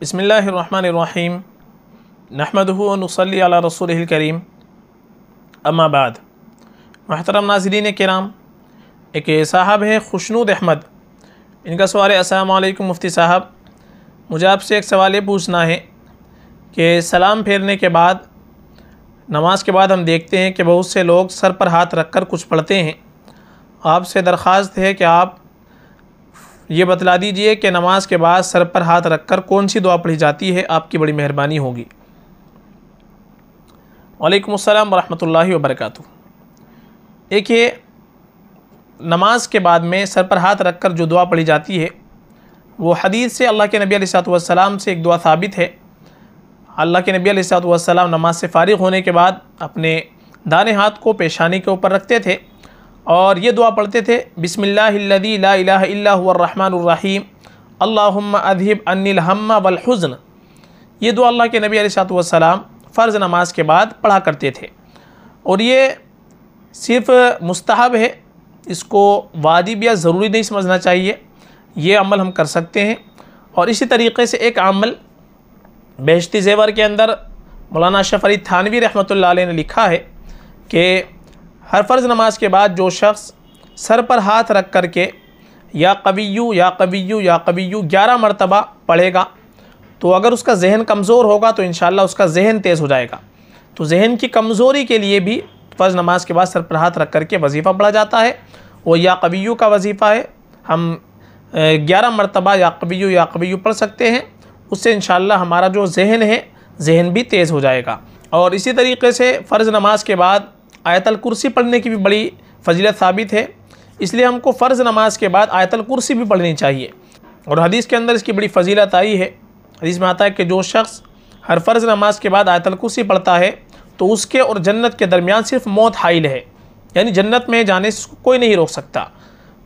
बसमीम नहमदनसली रसूल करीम अम्माबाद महतरम नाजरीन कराम एक साहब हैं खुशनूद अहमद इनका सवाल है असलकम मुफ्ती साहब मुझे आपसे एक सवाल ये पूछना है कि सलाम फेरने के बाद नमाज के बाद हम देखते हैं कि बहुत से लोग सर पर हाथ रख कर कुछ पढ़ते हैं आपसे दरख्वास्त है कि आप ये बतला दीजिए कि नमाज के बाद सर पर हाथ रखकर कौन सी दुआ पढ़ी जाती है आपकी बड़ी मेहरबानी होगी वालेकुम अस्सलाम वरहमतुल्लाहि एक देखिए नमाज के बाद में सर पर हाथ रखकर जो दुआ पढ़ी जाती है वो हदीस से अल्लाह के नबी वसल्लम से एक दुआ साबित है अल्लाह के नबी वसल्लम नमाज से फ़ारिग होने के बाद अपने दाने हाथ को पेशानी के ऊपर रखते थे और ये दुआ पढ़ते थे बिसमिल्लादी लाहमानरहीम अल्लाम अदहिब अनिलहम वलहुज़न ये दुआ अल्लाह के नबी सातम फ़र्ज़ नमाज के बाद पढ़ा करते थे और ये सिर्फ़ मुस्तहब है इसको वाजिब या ज़रूरी नहीं समझना चाहिए ये अमल हम कर सकते हैं और इसी तरीके से एक अमल बहशती जेवर के अंदर मौलाना अशरफ अली थानवी रहमत ने लिखा है कि हर फ़र्ज़ नमाज के बाद जो शख्स सर पर हाथ रख कर के या कवियू या कवियू या कवियू ग्यारह मरतबा पढ़ेगा तो अगर उसका जहन कमज़ोर होगा तो इन उसका जहन तेज़ हो जाएगा तो जहन की कमज़ोरी के लिए भी फ़र्ज़ नमाज के बाद सर पर हाथ रख कर के वजीफ़ा पढ़ा जाता है वो या कवियू का वजीफ़ा है हम ग्यारह मरतबा या कवियू या कवियू पढ़ सकते हैं उससे इन हमारा जो जहन है जहन भी तेज़ हो जाएगा और इसी तरीके से फ़र्ज़ नमाज के बाद आयतल कुर्सी पढ़ने की भी बड़ी फजीलत साबित है इसलिए हमको फ़र्ज़ नमाज के बाद आयतल कुर्सी भी पढ़नी चाहिए और हदीस के अंदर इसकी बड़ी फजीलत आई है हदीस में आता है कि जो शख्स हर फ़र्ज़ नमाज के बाद आयतल कुर्सी पढ़ता है तो उसके और जन्नत के दरमियान सिर्फ मौत हाइल है यानी जन्नत में जाने से कोई नहीं रोक सकता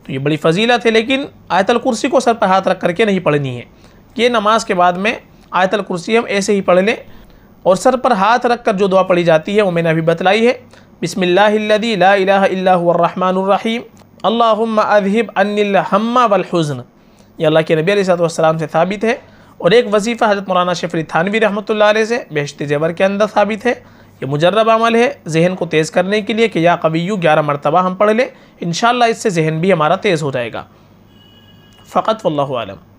तो ये बड़ी फजीलत है लेकिन आयतल कुर्सी को सर पर हाथ रख करके नहीं पढ़नी है ये नमाज के बाद में आयतल कुर्सी हम ऐसे ही पढ़ लें और सर पर हाथ रख कर जो दुआ पढ़ी जाती है वो मैंने अभी बतलाई है बसमिल्लाहमानरहीम अल्लाहब अनिलहम्मा वलहज़न ये अल्लाह के नबी सलाम से साबित है और एक वजीफ़ा हज़रत मौलाना शफरी थानवी रहमत से बेहत जेवर के अंदर साबित है ये मुजरब अमल है जहन को तेज़ करने के लिए कि या कवीयू ग्यारह मरतबा हम पढ़ लें इन इससे जहन भी हमारा तेज़ हो जाएगा फ़कत वल्लम